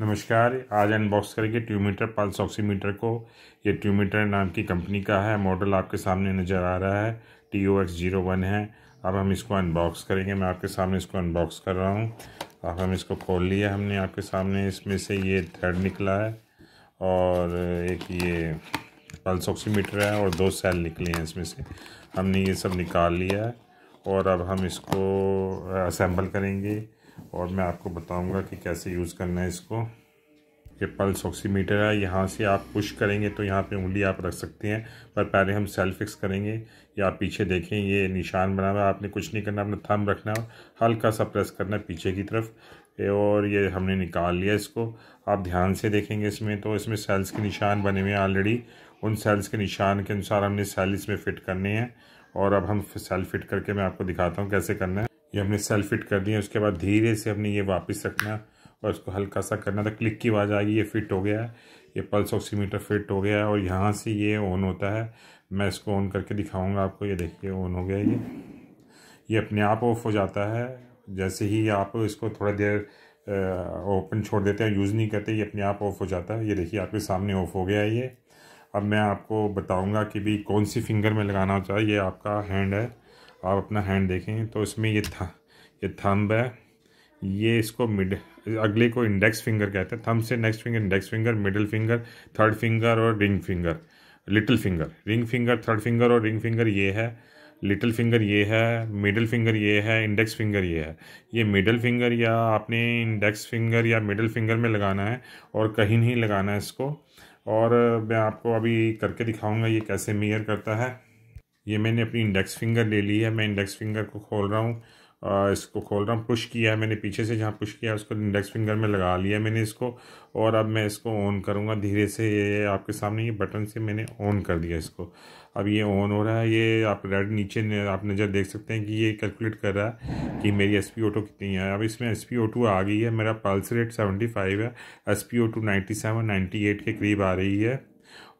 नमस्कार आज अनबॉक्स करेंगे ट्यूमीटर पल्स ऑक्सीमीटर को ये ट्यूमीटर नाम की कंपनी का है मॉडल आपके सामने नज़र आ रहा है T O X zero one है अब हम इसको अनबॉक्स करेंगे मैं आपके सामने इसको अनबॉक्स कर रहा हूँ अब हम इसको खोल लिया हमने आपके सामने इसमें से ये थर्ड निकला है और एक ये पल्स ऑक्सीमीटर है और दो सेल निकले हैं इसमें से हमने ये सब निकाल लिया है और अब हम इसको असम्बल करेंगे और मैं आपको बताऊंगा कि कैसे यूज़ करना है इसको ये पल्स ऑक्सीमीटर है यहाँ से आप पुश करेंगे तो यहाँ पे उंगली आप रख सकते हैं पर पहले हम सेल फिक्स करेंगे या आप पीछे देखें ये निशान बना हुआ आपने कुछ नहीं करना अपना थम रखना हल्का सा प्रेस करना है पीछे की तरफ और ये हमने निकाल लिया इसको आप ध्यान से देखेंगे इसमें तो इसमें सेल्स के निशान बने हुए हैं ऑलरेडी उन सेल्स के निशान के अनुसार हमने सेल इसमें फ़िट करने हैं और अब हम सेल फिट करके मैं आपको दिखाता हूँ कैसे करना है ये हमने सेल्फ फिट कर दिया उसके बाद धीरे से हमने ये वापस रखना और इसको हल्का सा करना था तो क्लिक की आवाज़ आएगी ये फिट हो गया है ये पल्स ऑक्सीमीटर फिट हो गया है और यहाँ से ये ऑन होता है मैं इसको ऑन करके दिखाऊंगा आपको ये देखिए ऑन हो गया ये ये अपने आप ऑफ हो जाता है जैसे ही आप इसको थोड़ा देर ओपन छोड़ देते हैं यूज़ नहीं करते ये अपने आप ऑफ हो जाता है ये देखिए आपके सामने ऑफ हो गया है ये अब मैं आपको बताऊँगा कि भी कौन सी फिंगर में लगाना चाहिए ये आपका हैंड है आप अपना हैंड देखें तो इसमें ये था ये थंब है ये इसको मिड अगले को इंडेक्स फिंगर कहते हैं थंब से next finger index finger middle finger third finger और ring finger little finger ring finger third finger और रिंग फिंगर ये है लिटिल फिंगर ये है मिडिल फिंगर ये है इंडेक्स फिंगर ये है ये मिडिल फिंगर या आपने इंडेक्स फिंगर या मिडिल फिंगर में लगाना है और कहीं नहीं लगाना है इसको और मैं आपको अभी करके दिखाऊंगा ये कैसे मेयर करता है ये मैंने अपनी इंडेक्स फिंगर ले ली है मैं इंडेक्स फिंगर को खोल रहा हूँ इसको खोल रहा हूँ पुश किया है मैंने पीछे से जहाँ पुश किया उसको इंडेक्स फिंगर में लगा लिया मैंने इसको और अब मैं इसको ऑन करूँगा धीरे से ये आपके सामने ये बटन से मैंने ऑन कर दिया इसको अब ये ऑन हो रहा है ये आप रेड नीचे आप नज़र देख सकते हैं कि ये कैलकुलेट कर रहा है कि मेरी एस पी ओ टू कितनी है अब इसमें एस पी ओ टू आ गई है मेरा पल्स रेट सेवेंटी फाइव है S P O two ninety seven ninety eight के करीब आ रही है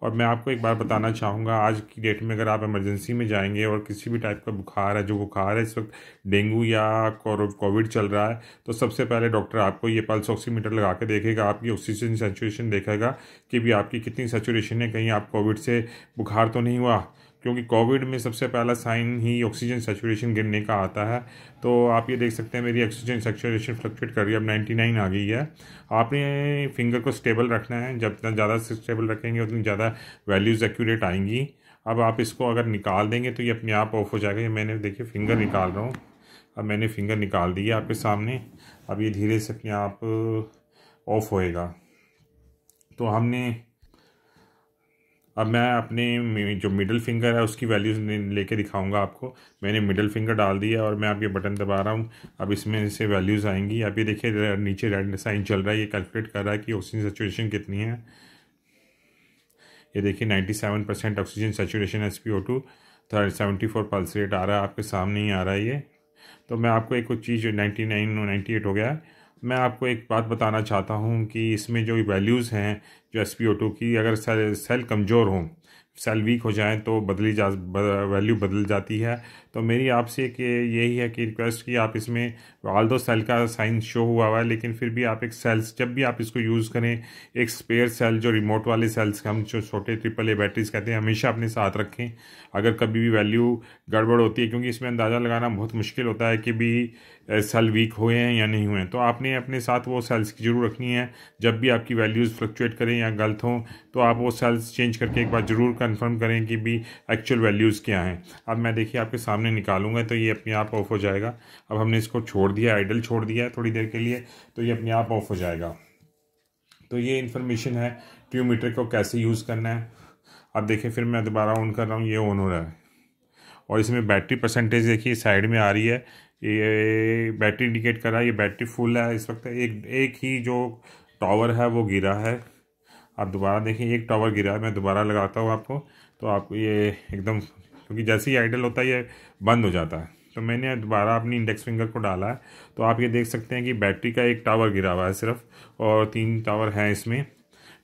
और मैं आपको एक बार बताना चाहूँगा आज की डेट में अगर आप इमरजेंसी में जाएंगे और किसी भी टाइप का बुखार है जो बुखार है इस वक्त डेंगू या कोविड चल रहा है तो सबसे पहले डॉक्टर आपको ये पल्स ऑक्सीमीटर लगा के देखेगा आपकी ऑक्सीजन सेचुरेशन देखेगा कि भी आपकी कितनी सेचुरेशन है कहीं आप कोविड से बुखार तो नहीं हुआ क्योंकि कोविड में सबसे पहला साइन ही ऑक्सीजन सेचुरेशन गिरने का आता है तो आप ये देख सकते हैं मेरी ऑक्सीजन सेचुरेशन फ्लक्चुएट कर रही है अब 99 आ गई है आपने फिंगर को स्टेबल रखना है जब जितना ज़्यादा स्टेबल रखेंगे उतनी ज़्यादा वैल्यूज़ एक्यूरेट आएंगी अब आप इसको अगर निकाल देंगे तो ये अपने आप ऑफ हो जाएगा मैंने देखिए फिंगर निकाल रहा हूँ अब मैंने फिंगर निकाल दी है आपके सामने अब ये धीरे से अपने आप ऑफ होएगा तो हमने अब मैं अपने जो मिडिल फिंगर है उसकी वैल्यूज लेके दिखाऊंगा आपको मैंने मिडिल फिंगर डाल दिया और मैं आप ये बटन दबा रहा हूँ अब इसमें से वैल्यूज़ आएंगी आप ये देखिए नीचे रेड साइन चल रहा है ये कैलकुलेट कर रहा है कि ऑक्सीजन सेचुरेशन कितनी है ये देखिए ninety seven percent oxygen saturation S P O two third seventy four pulse rate आ रहा है आपके सामने ही आ रहा है ये तो मैं आपको एक कुछ चीज़ नाइन्टी नाइन नाइन्टी एट हो गया है मैं आपको एक बात बताना चाहता हूँ कि इसमें जो वैल्यूज़ हैं जो एस पी की अगर सेल सेल कमज़ोर हों सेल वीक हो जाएं तो बदली जा वैल्यू बदल जाती है तो मेरी आपसे कि यही है कि रिक्वेस्ट कि आप इसमें ऑल दो सेल का साइन शो हुआ हुआ है लेकिन फिर भी आप एक सेल्स जब भी आप इसको यूज़ करें एक स्पेयर सेल जो रिमोट वाले सेल्स हम जो छोटे ट्रिपल ए बैटरीज कहते हैं हमेशा अपने साथ रखें अगर कभी भी वैल्यू गड़बड़ होती है क्योंकि इसमें अंदाज़ा लगाना बहुत मुश्किल होता है कि भी सेल वीक हुए हैं या नहीं हुए हैं तो आपने अपने साथ वो सेल्स की जरूर रखनी है जब भी आपकी वैल्यूज़ फ्लक्चुएट करें या गलत हों तो आप वो सेल्स चेंज करके एक बार ज़रूर कंफर्म करें कि भी एक्चुअल वैल्यूज़ क्या हैं अब मैं देखिए आपके सामने निकालूंगा तो ये अपने आप ऑफ हो जाएगा अब हमने इसको छोड़ दिया आइडल छोड़ दिया है थोड़ी देर के लिए तो ये अपने आप ऑफ हो जाएगा तो ये इन्फॉर्मेशन है ट्यू मीटर को कैसे यूज़ करना है अब देखिए फिर मैं दोबारा ऑन कर रहा हूँ ये ऑन हो रहा है और इसमें बैटरी परसेंटेज देखिए साइड में आ रही है ये बैटरी इंडिकेट कर रहा है ये बैटरी फुल है इस वक्त एक एक ही जो टावर है वो गिरा है आप दोबारा देखें एक टावर गिरा मैं दोबारा लगाता हूँ आपको तो आप ये एकदम क्योंकि जैसे ही आइडल होता है ये बंद हो जाता है तो मैंने दोबारा अपनी इंडेक्स फिंगर को डाला है तो आप ये देख सकते हैं कि बैटरी का एक टावर गिरा हुआ है सिर्फ और तीन टावर हैं इसमें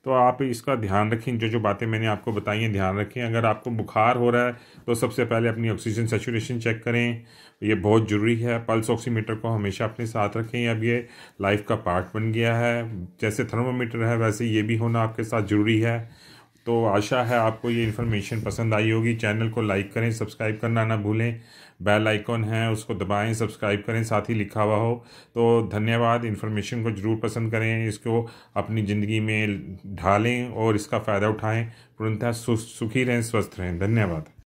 तो आप इसका ध्यान रखें जो जो बातें मैंने आपको बताई हैं ध्यान रखें अगर आपको बुखार हो रहा है तो सबसे पहले अपनी ऑक्सीजन सेचुरेशन चेक करें ये बहुत ज़रूरी है पल्स ऑक्सीमीटर को हमेशा अपने साथ रखें अब ये लाइफ का पार्ट बन गया है जैसे थर्मोमीटर है वैसे ये भी होना आपके साथ ज़रूरी है तो आशा है आपको ये इन्फॉर्मेशन पसंद आई होगी चैनल को लाइक करें सब्सक्राइब करना ना भूलें बेल आइकॉन है उसको दबाएं सब्सक्राइब करें साथ ही लिखा हुआ हो तो धन्यवाद इन्फॉर्मेशन को ज़रूर पसंद करें इसको अपनी ज़िंदगी में ढालें और इसका फ़ायदा उठाएं पूर्णतः सुखी रहें स्वस्थ रहें धन्यवाद